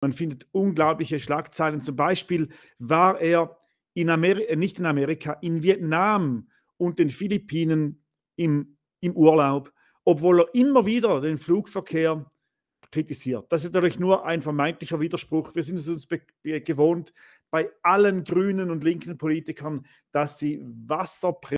Man findet unglaubliche Schlagzeilen. Zum Beispiel war er in Ameri äh, nicht in Amerika, in Vietnam und den Philippinen im, im Urlaub, obwohl er immer wieder den Flugverkehr kritisiert. Das ist natürlich nur ein vermeintlicher Widerspruch. Wir sind es uns gewohnt bei allen grünen und linken Politikern, dass sie Wasser